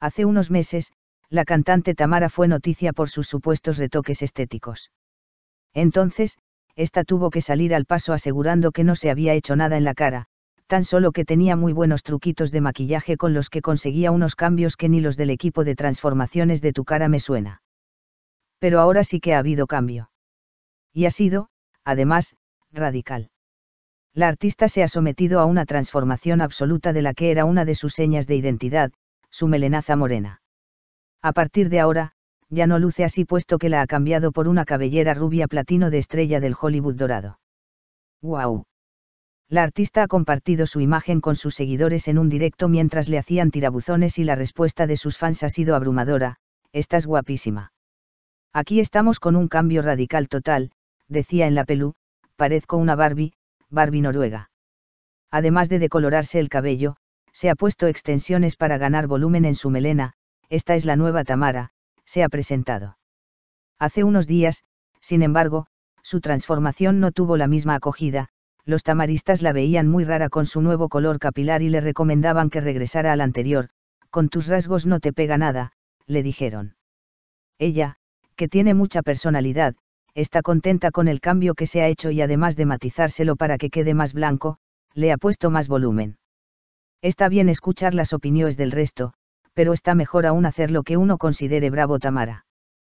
Hace unos meses, la cantante Tamara fue noticia por sus supuestos retoques estéticos. Entonces, esta tuvo que salir al paso asegurando que no se había hecho nada en la cara, tan solo que tenía muy buenos truquitos de maquillaje con los que conseguía unos cambios que ni los del equipo de transformaciones de tu cara me suena. Pero ahora sí que ha habido cambio. Y ha sido, además, radical. La artista se ha sometido a una transformación absoluta de la que era una de sus señas de identidad, su melenaza morena. A partir de ahora, ya no luce así puesto que la ha cambiado por una cabellera rubia platino de estrella del Hollywood dorado. ¡Guau! La artista ha compartido su imagen con sus seguidores en un directo mientras le hacían tirabuzones y la respuesta de sus fans ha sido abrumadora, estás guapísima. Aquí estamos con un cambio radical total, decía en la pelú, parezco una Barbie, Barbie noruega. Además de decolorarse el cabello, se ha puesto extensiones para ganar volumen en su melena, esta es la nueva Tamara, se ha presentado. Hace unos días, sin embargo, su transformación no tuvo la misma acogida, los tamaristas la veían muy rara con su nuevo color capilar y le recomendaban que regresara al anterior, con tus rasgos no te pega nada, le dijeron. Ella, que tiene mucha personalidad, está contenta con el cambio que se ha hecho y además de matizárselo para que quede más blanco, le ha puesto más volumen. Está bien escuchar las opiniones del resto, pero está mejor aún hacer lo que uno considere bravo Tamara.